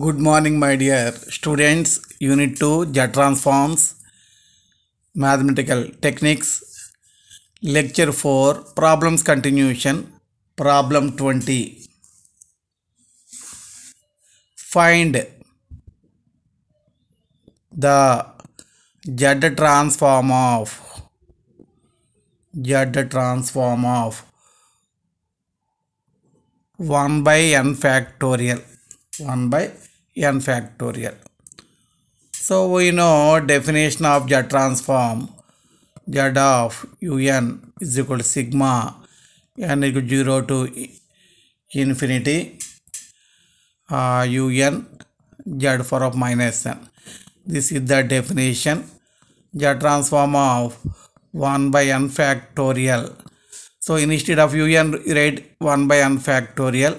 Good morning my dear students. Unit 2 J transforms mathematical techniques lecture 4 problems continuation problem 20 find the Z transform of Z transform of 1 by n factorial 1 by n factorial. So we know definition of Z transform Z of un is equal to sigma n equal to 0 to infinity uh, un z for of minus n. This is the definition z transform of 1 by n factorial. So instead of un write 1 by n factorial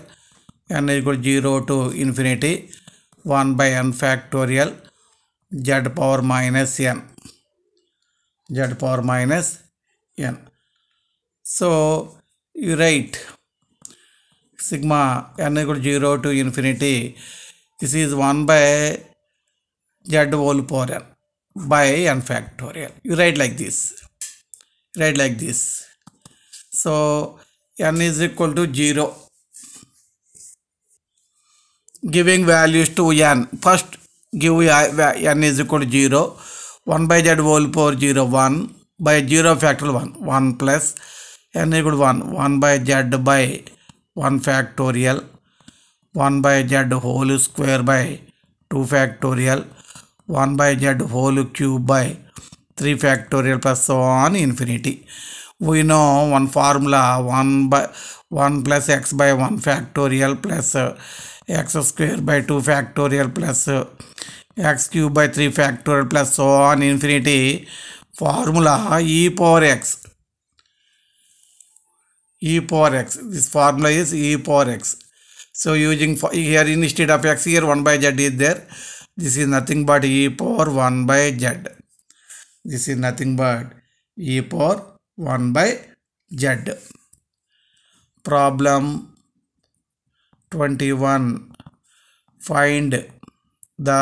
n equal to 0 to infinity 1 by n factorial z power minus n z power minus n so you write sigma n equal to 0 to infinity this is 1 by z whole power n by n factorial you write like this write like this so n is equal to 0 giving values to n. First give n is equal to 0. 1 by z whole power 0 1 by 0 factorial 1 1 plus n equal to 1 1 by z by 1 factorial 1 by z whole square by 2 factorial 1 by z whole cube by 3 factorial plus so on infinity. We know one formula 1 by 1 plus x by 1 factorial plus uh, x square by two factorial plus x cube by three factorial plus so on infinity formula e x e power x this formula is e power x so using here instead of x here one by z is there this is nothing but e power one by z this is nothing but e power one by z problem 21 find the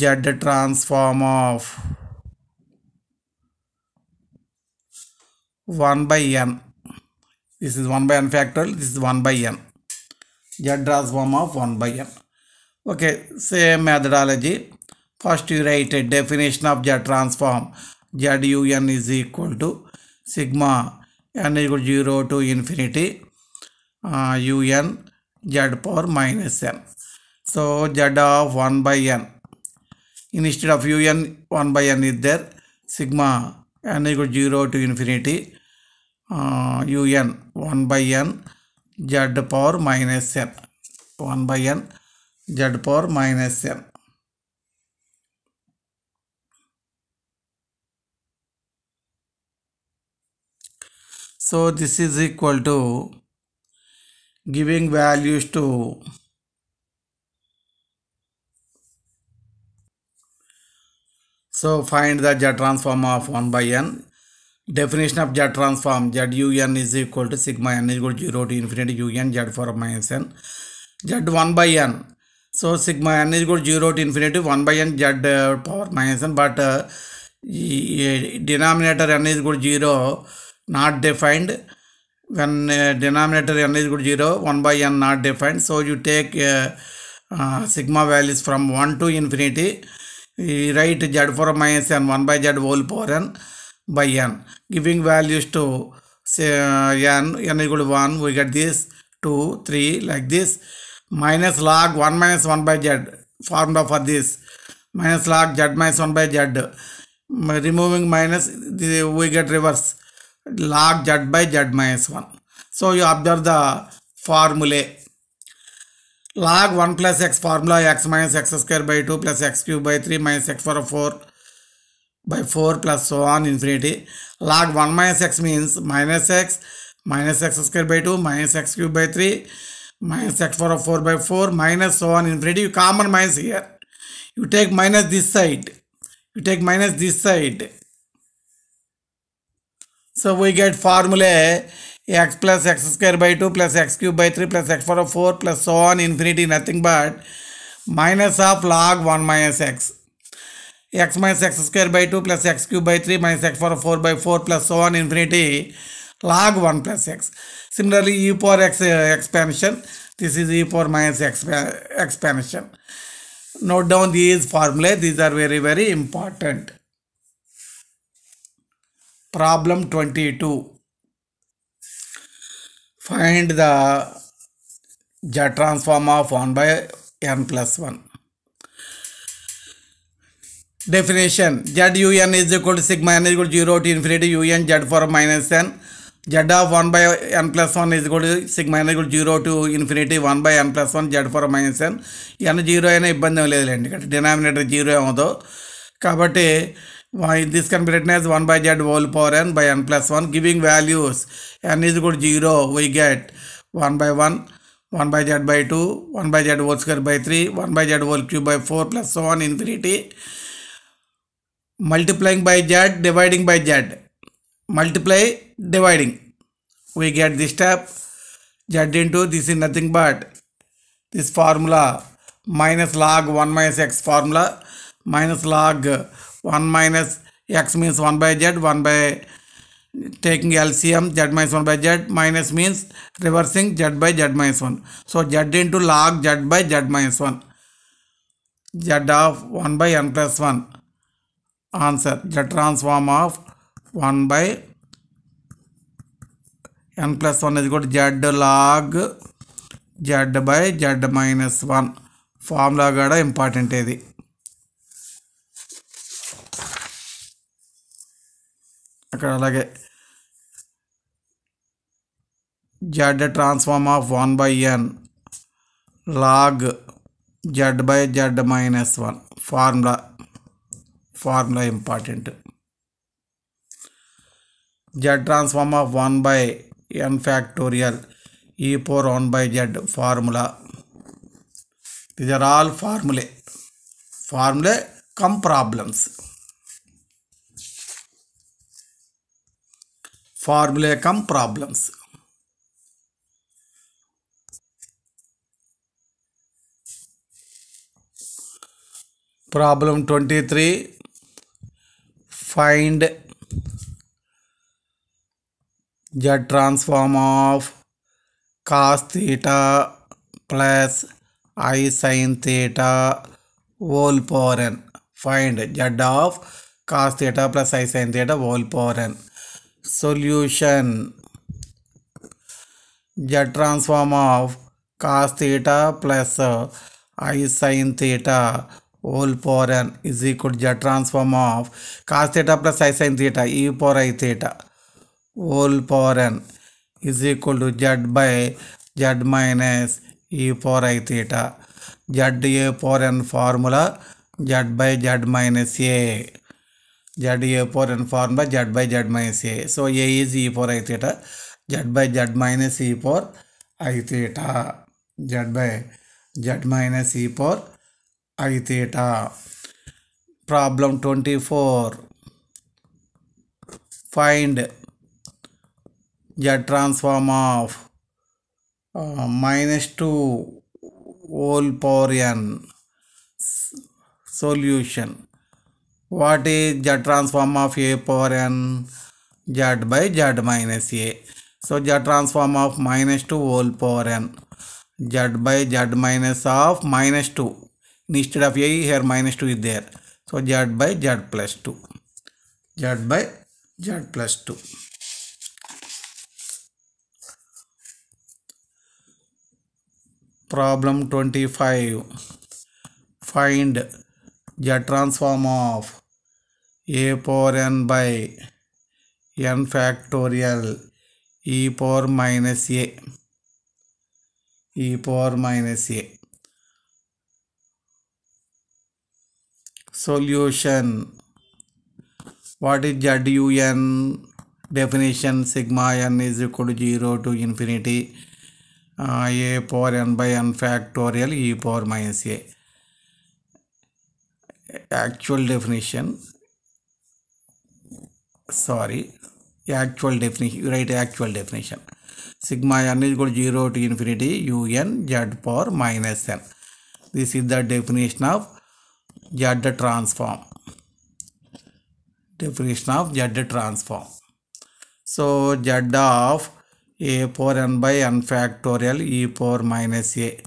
z transform of 1 by n this is 1 by n factorial this is 1 by n z transform of 1 by n okay same methodology first you write a definition of z transform z u n is equal to sigma n equal to 0 to infinity uh, u n z power minus n. So z of 1 by n. Instead of u n, 1 by n is there. Sigma n equal 0 to infinity. Uh, u n, 1 by n z power minus n. 1 by n z power minus n. So this is equal to giving values to so find the z transform of 1 by n definition of z transform z u n is equal to sigma n is equal to 0 to infinity u n z for minus n z 1 by n so sigma n is equal to 0 to infinity 1 by n z uh, power minus n but uh, denominator n is equal to 0 not defined when uh, denominator n is equal to 0 1 by n not defined so you take uh, uh, sigma values from 1 to infinity we write z for minus n 1 by z whole power n by n giving values to say uh, n n equal to 1 we get this 2 3 like this minus log 1 minus 1 by z formula for this minus log z minus 1 by z removing minus we get reverse log z by z minus 1. So you observe the formula Log 1 plus x formula x minus x square by 2 plus x cube by 3 minus x power 4 by 4 plus so on infinity. Log 1 minus x means minus x minus x square by 2 minus x cube by 3 minus x power 4 by 4 minus so on infinity. You common minus here. You take minus this side. You take minus this side. So we get formulae x plus x square by 2 plus x cube by 3 plus x power 4 plus so on infinity nothing but minus of log 1 minus x x minus x square by 2 plus x cube by 3 minus x power 4 by 4 plus so on infinity log 1 plus x. Similarly, e power x uh, expansion, this is e power minus x uh, expansion. Note down these formulae, these are very very important. Problem twenty two find the Z transform of one by n plus one definition Z u n is equal to sigma n is equal zero to infinity u n z power minus n Z of one by n plus one is equal to sigma n equal zero to infinity one by n plus one z power minus n n zero అయినా ఇబ్బంది ఏం లేదులేండి ఇక్కడ denominator zero ఏమవుతో కాబట్టి why this can be written as 1 by z whole power n by n plus 1 giving values n is equal to 0 we get 1 by 1 1 by z by 2 1 by z whole square by 3 1 by z whole cube by 4 plus so on infinity multiplying by z dividing by z multiply dividing we get this step z into this is nothing but this formula minus log 1 minus x formula minus log 1 minus x means 1 by z, 1 by taking LCM z minus 1 by z minus means reversing z by z minus 1. So z into log z by z minus 1. z of 1 by n plus 1. Answer z transform of 1 by n plus 1 is equal to z log z by z minus 1. Formula కూడా important ఇది अलागे z transform of one by n log z by z minus one formula formula important z transform of one by n factorial e power one by z formula these all formulae formulae cum problems formulaicum problems problem 23 find the transform of cos theta plus i sin theta whole power n find z of cos theta plus i sin theta whole power n solution. The transform of cos theta plus i sin theta whole power n is equal to the transform of cos theta plus i sin theta e power i theta whole power n is equal to z by z minus e power i theta z a power n formula z by z minus a. Z A four and informed by Z by Z minus A. So A is E four I theta. Z by Z minus E four I theta. Z by Z minus E four I theta. Problem twenty four. Find Z transform of uh, minus two whole power n solution. what is z transform of a power n z by z minus a so z transform of minus 2 whole power n z by z minus of minus 2 instead of a here minus 2 is there so z by z plus 2 z by z plus 2 problem 25 find the transform of a power n by n factorial e power minus a e power minus a solution what is ZUN definition sigma n is equal to 0 to infinity uh, a power n by n factorial e power minus a actual definition sorry actual definition you write actual definition sigma n is equal to 0 to infinity u n z power minus n this is the definition of z transform definition of z transform so z of a power n by n factorial e power minus a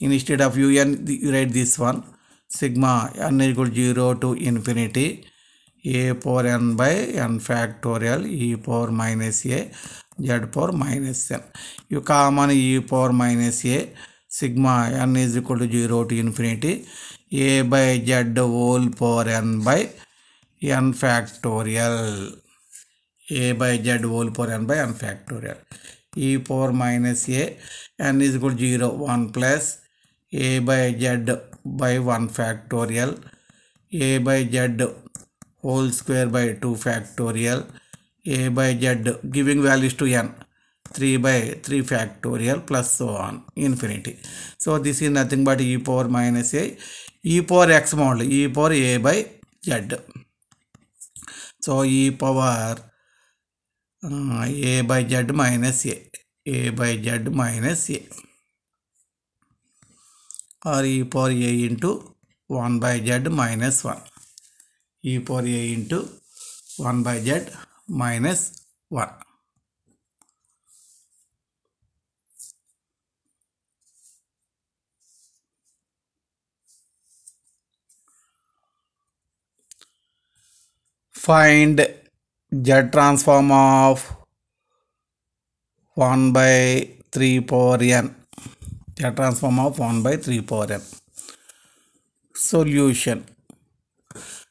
instead of un you write this one sigma n is equal to 0 to infinity a power n by n factorial e power minus a z power minus n become e power minus a sigma n is equal to zero infinity a by z whole power n by n factorial a by z whole power n by n factorial e power minus n is equal zero one plus a by z by one factorial a by z whole square by 2 factorial a by z giving values to n 3 by 3 factorial plus so on infinity. So this is nothing but e power minus a e power x mod e power a by z. So e power uh, a by z minus a a by z minus a or e power a into 1 by z minus 1 e power a into 1 by z minus 1. Find z transform of 1 by 3 power n. Z transform of 1 by 3 power n. Solution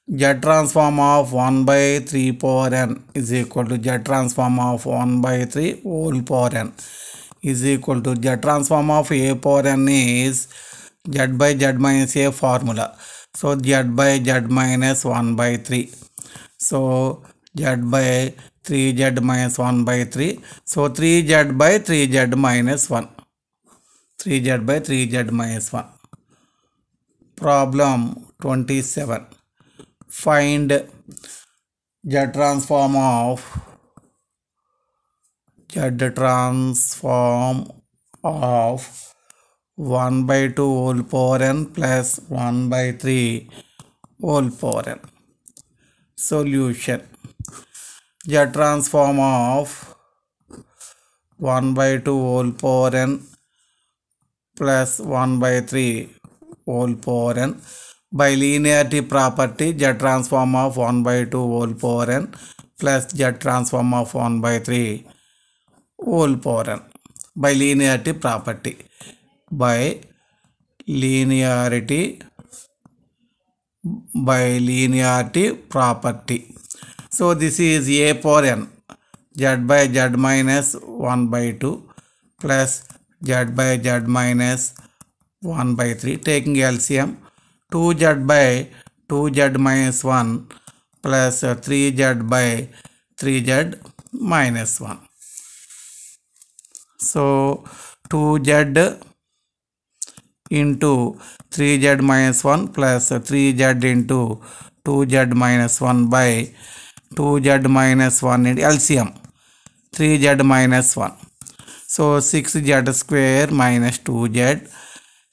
Z transform of 1 by 3 power n is equal to Z transform of 1 by 3 whole power n is equal to Z transform of A power n is Z by Z minus A formula. So Z by Z minus 1 by 3. So Z by 3Z minus 1 by 3. So 3Z by 3Z minus 1. 3Z by 3Z minus 1. Problem 27. find the transform of the transform of 1 by 2 whole power n plus 1 by 3 whole power n solution the transform of 1 by 2 whole power n plus 1 by 3 whole power n by linearity property, Z transform of 1 by 2 whole power n plus Z transform of 1 by 3 whole power n. By linearity property. By linearity by linearity property. So this is a power n z by z minus 1 by 2 plus z by z minus 1 by 3 taking LCM 2z by 2z minus 1 plus 3z uh, by 3z minus 1. So 2z into 3z minus 1 plus 3z uh, into 2z minus 1 by 2z minus 1 in LCM 3z minus 1. So 6z square minus 2z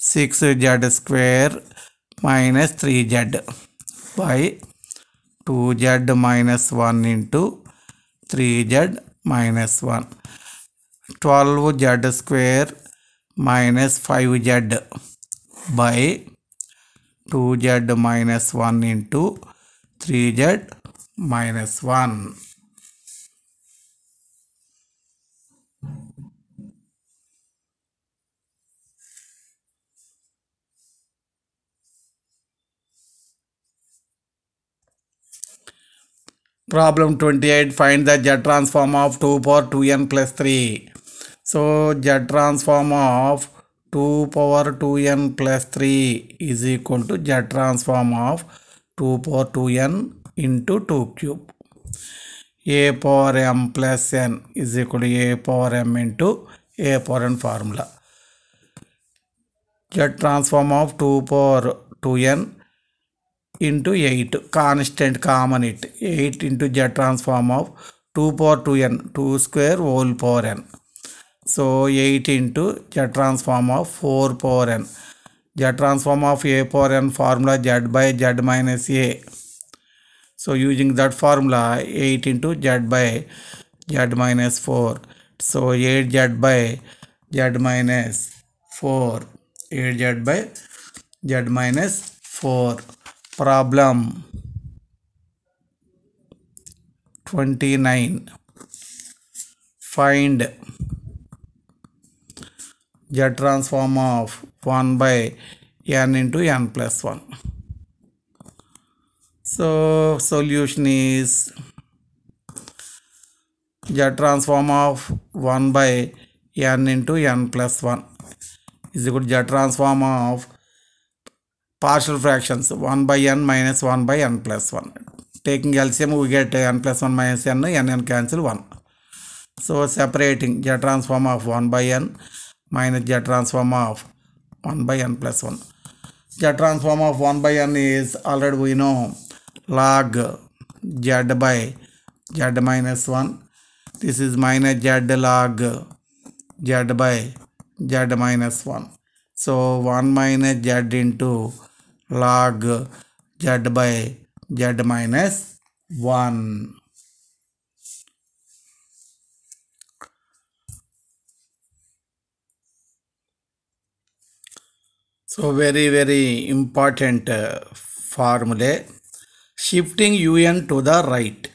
6z square minus three z by two z minus one into three z minus one twelve z square minus five z by two z minus one into three z minus one Problem 28 find the Z transform of 2 power 2n plus 3. So Z transform of 2 power 2n plus 3 is equal to Z transform of 2 power 2n into 2 cube. A power m plus n is equal to A power m into A power n formula. Z transform of 2 power 2n into a constant common it eight into z transform of two power two n two square whole power n so eight into z transform of four power n z transform of a power n formula z by z minus a so using that formula eight into z by z minus four so eight z by z minus four eight z by z minus four problem 29 find z transform of 1 by n into n plus 1 so solution is z transform of 1 by n into n plus 1 is equal to z transform of partial fractions 1 by n minus 1 by n plus 1. Taking LCM we get n plus 1 minus n, n n cancel 1. So separating z transform of 1 by n minus z transform of 1 by n plus 1. Z transform of 1 by n is already we know log z by z minus 1. This is minus z log z by z minus 1. So 1 minus z into log z by z minus 1. So very very important uh, formula shifting un to the right.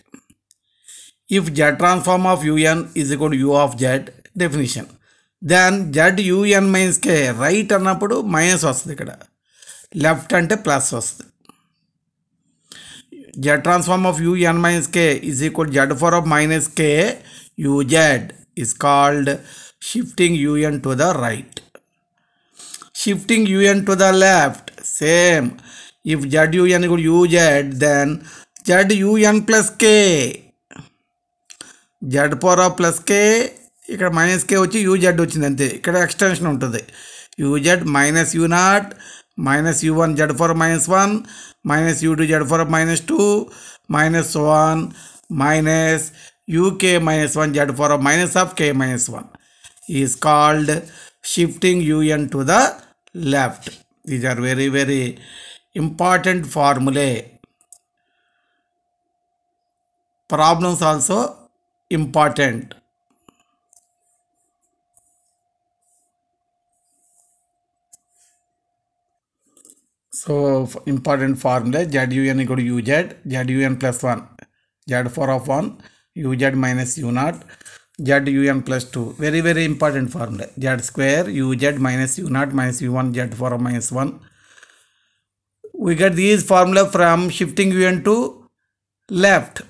If z transform of un is equal to u of z definition then z u n minus k right అన్నప్పుడు minus వస్తుంది ఇక్కడ left అంటే plus వస్తుంది z transform of u n minus k is equal z power of minus k z is called shifting u n to the right shifting u n to the left same if z u n u z then z u n plus k z power of plus k ఇక్కడ minus కే వచ్చి యూజెడ్ వచ్చింది అంతే ఇక్కడ extension ఉంటుంది u z minus u naught minus u one z power minus one minus u two z power minus two minus one minus u k minus one z power minus of k minus one is called shifting u n to the left these are very very important formulae problems also important So important formula ZUN equal to UZ, ZUN plus 1, Z4 of 1, UZ minus U0, ZUN plus 2. Very, very important formula. Z square UZ minus U0 minus U1 Z4 of minus 1. We get these formula from shifting UN to left.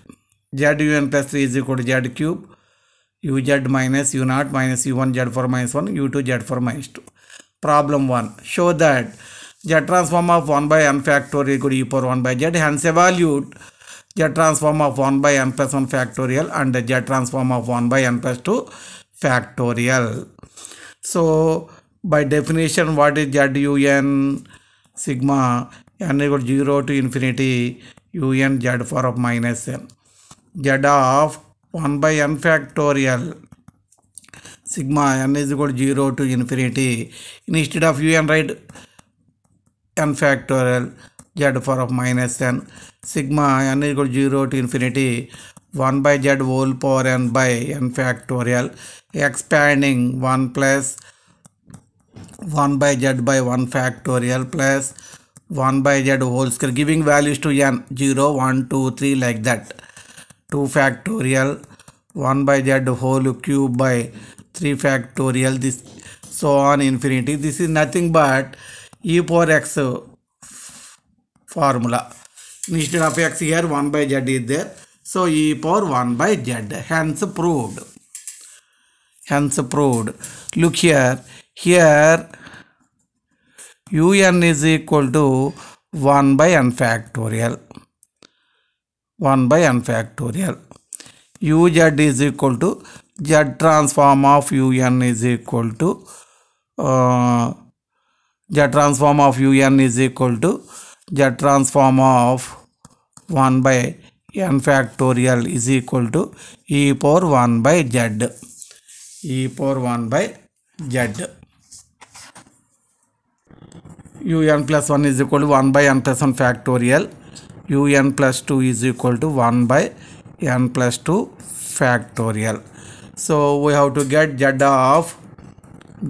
ZUN plus 3 is equal to Z cube, UZ minus U0 minus U1 Z4 minus 1, U2 Z4 minus 2. Problem 1. Show that Z transform of 1 by n factorial equal to e power 1 by z. Hence evaluate Z transform of 1 by n plus 1 factorial and Z transform of 1 by n plus 2 factorial. So by definition what is z u n sigma n equal to 0 to infinity u n z power of minus n. z of 1 by n factorial sigma n is equal to 0 to infinity. Instead of u n right n factorial z for of minus n sigma n equal to 0 to infinity 1 by z whole power n by n factorial expanding 1 plus 1 by z by 1 factorial plus 1 by z whole square giving values to n 0 1 2 3 like that 2 factorial 1 by z whole cube by 3 factorial this so on infinity this is nothing but e power x formula. Instead of x here 1 by z is there. So e power 1 by z hence proved. Hence proved. Look here. Here un is equal to 1 by n factorial. 1 by n factorial. uz is equal to z transform of un is equal to uh, the transform of un is equal to the transform of 1 by n factorial is equal to e power 1 by z e power 1 by z u plus 1 is equal to 1 by n plus 1 factorial un plus 2 is equal to 1 by n plus 2 factorial so we have to get z of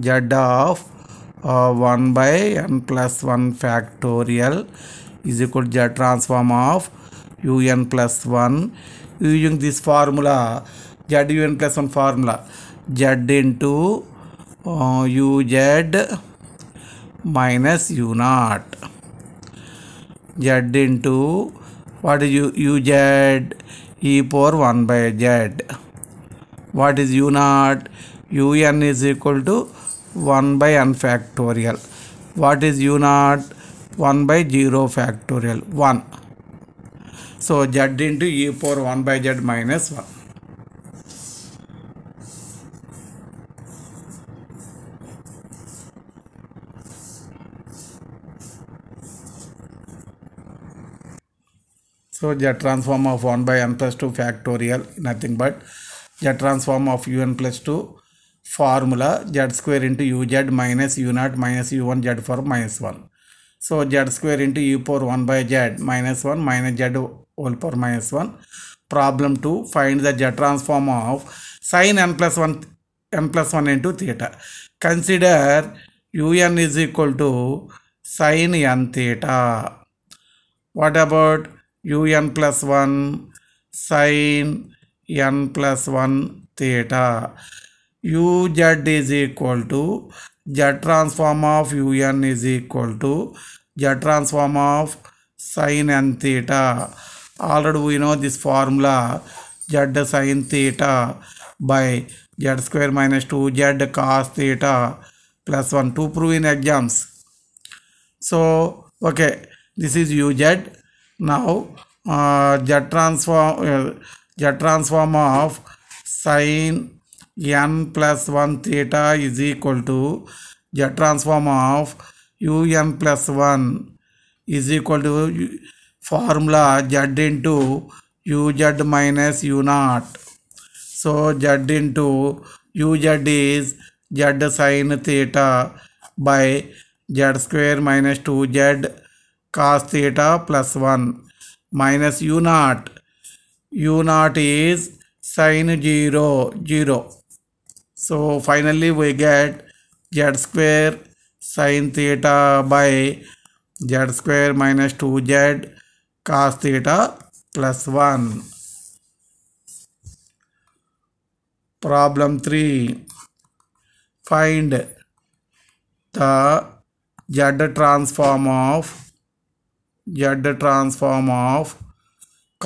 z of uh, 1 by n plus 1 factorial is equal to the transform of un plus 1 using this formula zun plus 1 formula z into uh, minus u naught z into what is u, power 1 by z what is u naught un is equal to 1 by n factorial. What is u naught? 1 by 0 factorial 1. So z into e power 1 by z minus 1. So Z transform of 1 by n plus 2 factorial nothing but Z transform of un plus 2 formula z square into uz minus u0 minus u1 z for minus 1. So z square into u power 1 by z minus 1 minus z whole power minus 1. Problem 2 find the z transform of sine n plus 1 n plus 1 into theta. Consider un is equal to sine n theta. What about un plus 1 sine n plus 1 theta uz is equal to z transform of un is equal to z transform of sine and theta already we know this formula z sine theta by z square minus 2z cos theta plus 1 to prove in exams so okay this is uz now uh, z transform uh, z transform of sine n plus 1 theta is equal to the transform of un plus 1 is equal to formula z into uz minus u naught. So z into uz is z sine theta by z square minus 2z cos theta plus 1 minus u naught. u naught is sine 0 0. So finally we get z square sine theta by z square minus 2z cos theta plus 1. Problem 3. Find the z transform of z transform of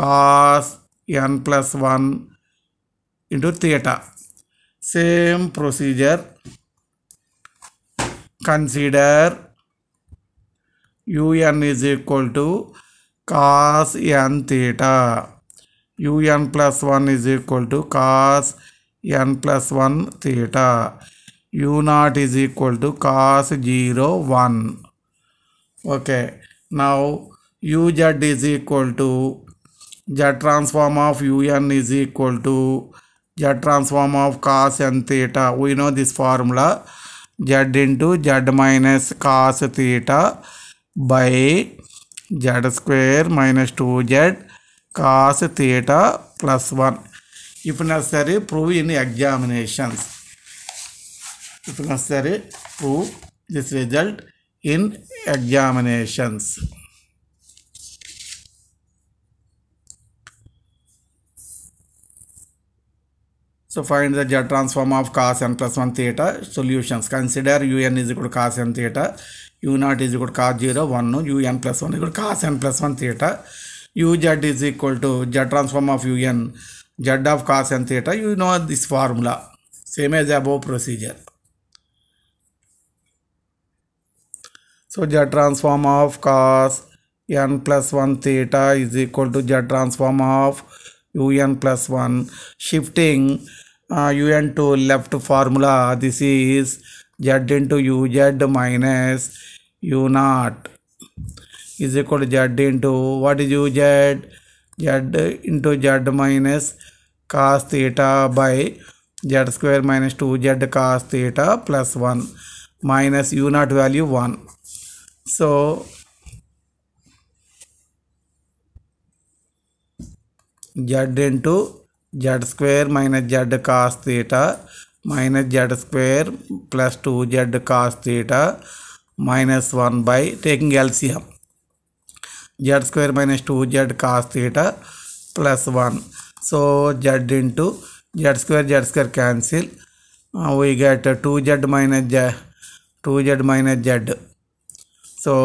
cos n plus 1 into theta same procedure consider un is equal to cos n theta un plus 1 is equal to cos n plus 1 theta u naught is equal to cos 0 1 okay now uz is equal to z transform of un is equal to z transform of cos and theta we know this formula z into z minus cos theta by z square minus 2z cos theta plus 1 if necessary prove in examinations if necessary prove this result in examinations So find the Z transform of cos n plus 1 theta solutions. Consider un is equal to cos n theta, u naught is equal to cos 0, 1, un plus 1 equal to cos n plus 1 theta, uz is equal to z transform of un, z of cos n theta. You know this formula, same as above procedure. So z transform of cos n plus 1 theta is equal to z transform of un plus 1 shifting uh, un to left formula this is z into uz minus u naught is equal to z into what is uz z into z minus cos theta by z square minus 2z cos theta plus 1 minus u naught value 1 so z into z square minus z cos theta minus z square plus two z cos theta minus one by taking LCM z square minus two z cos theta plus one so z into z square z square cancel we get two z minus z two z minus z so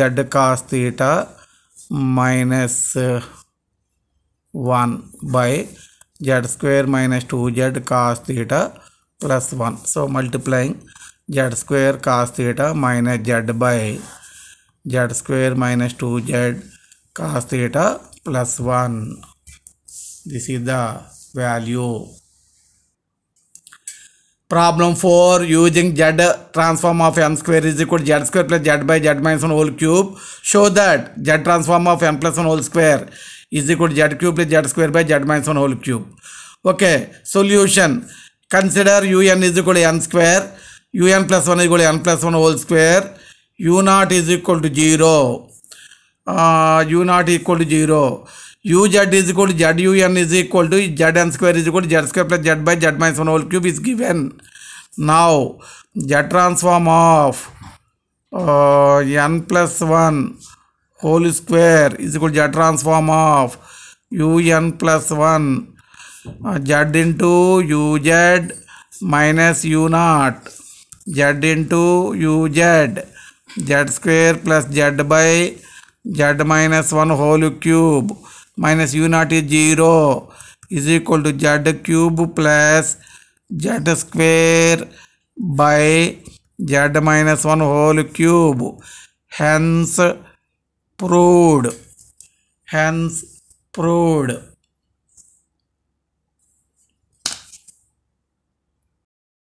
z cos theta minus 1 by z square minus 2z cos theta plus 1. So multiplying z square cos theta minus z by z square minus 2z cos theta plus 1. This is the value. Problem 4 using z transform of m square is equal to z square plus z by z minus 1 whole cube. Show that z transform of m plus 1 whole square is equal z cube plus z square by z minus one whole cube okay solution consider u n is equal n square u n plus one equal n plus one whole square u naught is equal to zero u naught equal to zero u z is equal z u n is equal to z n square is equal z square plus z by z minus one whole cube is given now z transform of n plus one whole square is equal to z transform of un plus 1 uh, z into uz minus u naught z into uz z square plus z by z minus 1 whole cube minus u naught is 0 is equal to z cube plus z square by z minus 1 whole cube hence proved hence proved